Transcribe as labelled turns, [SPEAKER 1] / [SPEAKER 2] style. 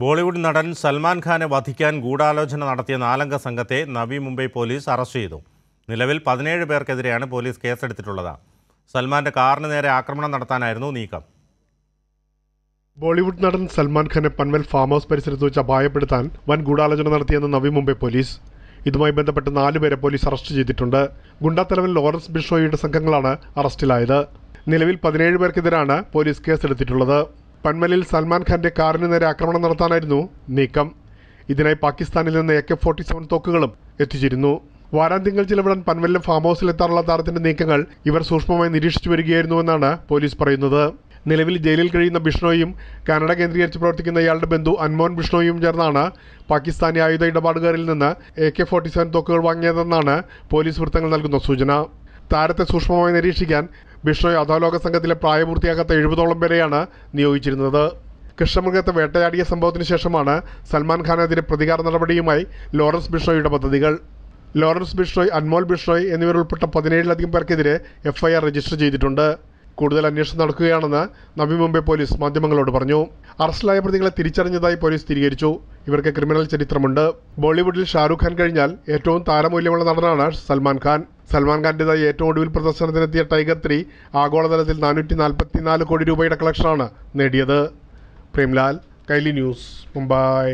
[SPEAKER 1] ബോളിവുഡ് നടൻ സൽമാൻ ഖാനെ വധിക്കാൻ ഗൂഢാലോചന നടത്തിയ നാലംഗ സംഘത്തെ നവി മുംബൈ പോലീസ് അറസ്റ്റ് ചെയ്തു നിലവിൽ പതിനേഴ് പേർക്കെതിരെയാണ് പോലീസ് കേസെടുത്തിട്ടുള്ളത് സൽമാന്റെ കാറിന് നേരെ ആക്രമണം നടത്താനായിരുന്നു നീക്കം
[SPEAKER 2] ബോളിവുഡ് നടൻ സൽമാൻ ഖാനെ പൻവൽ ഫാം ഹൗസ് പരിസരത്ത് വെച്ച് അപായപ്പെടുത്താൻ വൻ ഗൂഢാലോചന നടത്തിയെന്ന് നവി മുംബൈ പോലീസ് ഇതുമായി ബന്ധപ്പെട്ട് നാലുപേരെ പോലീസ് അറസ്റ്റ് ചെയ്തിട്ടുണ്ട് ഗുണ്ടാത്തലവൻ ലോറൻസ് ബിഷോയിയുടെ സംഘങ്ങളാണ് അറസ്റ്റിലായത് നിലവിൽ പതിനേഴ് പേർക്കെതിരാണ് പോലീസ് കേസെടുത്തിട്ടുള്ളത് പൻമലിൽ സൽമാൻ ഖാന്റെ കാറിന് നേരെ ആക്രമണം നടത്താനായിരുന്നു നീക്കം ഇതിനായി പാകിസ്ഥാനിൽ നിന്ന് എ കെ ഫോർട്ടി സെവൻ തോക്കുകളും എത്തിച്ചിരുന്നു വാരാന്ത്യങ്ങൾ ചിലവിടൻ പൻവലിലെ ഫാം ഹൗസിൽ എത്താറുള്ള താരത്തിന്റെ നീക്കങ്ങൾ ഇവർ സൂക്ഷ്മമായി നിരീക്ഷിച്ചു വരികയായിരുന്നുവെന്നാണ് പോലീസ് പറയുന്നത് നിലവിൽ ജയിലിൽ കഴിയുന്ന ബിഷ്ണോയും കാനഡ കേന്ദ്രീകരിച്ച് പ്രവർത്തിക്കുന്ന ഇയാളുടെ ബന്ധു അൻമോൻ ബിഷ്ണോയും ചേർന്നാണ് പാകിസ്ഥാനി ആയുധ ഇടപാടുകാരിൽ നിന്ന് എ കെ ഫോർട്ടി സെവൻ തോക്കുകൾ വാങ്ങിയതെന്നാണ് പോലീസ് വൃത്തങ്ങൾ നൽകുന്ന സൂചന താരത്തെ സൂക്ഷ്മമായി നിരീക്ഷിക്കാൻ ബിഷോയ് അധോലോക സംഘത്തിലെ പ്രായപൂർത്തിയാകാത്ത എഴുപതോളം പേരെയാണ് നിയോഗിച്ചിരുന്നത് കൃഷ്ണമൃഗത്തെ വേട്ടയാടിയ സംഭവത്തിന് ശേഷമാണ് സൽമാൻ ഖാനെതിരെ പ്രതികാര നടപടിയുമായി ലോറൻസ് ബിഷോയുടെ പദ്ധതികൾ ലോറൻസ് ബിഷോയ് അൻമോൾ ബിഷോയ് എന്നിവരുൾപ്പെട്ട പതിനേഴിലധികം പേർക്കെതിരെ എഫ്ഐആർ രജിസ്റ്റർ ചെയ്തിട്ടുണ്ട് കൂടുതൽ അന്വേഷണം നടക്കുകയാണെന്ന് നവി മുംബൈ പോലീസ് മാധ്യമങ്ങളോട് പറഞ്ഞു അറസ്റ്റിലായ പ്രതികളെ തിരിച്ചറിഞ്ഞതായി പോലീസ് സ്ഥിരീകരിച്ചു ഇവർക്ക് ക്രിമിനൽ ചരിത്രമുണ്ട് ബോളിവുഡിൽ ഷാരൂഖ് ഖാൻ കഴിഞ്ഞാൽ ഏറ്റവും താരമൂല്യമുള്ള നടനാണ് സൽമാൻ ഖാൻ സൽമാൻ ഖാന്റെ ഏറ്റവും ഒടുവിൽ പ്രദർശനത്തിനെത്തിയ ടൈഗർ ത്രീ ആഗോളതലത്തിൽ നാനൂറ്റി നാല് കോടി രൂപയുടെ കളക്ഷനാണ് നേടിയത് പ്രേംലാൽ കൈലി ന്യൂസ് മുംബൈ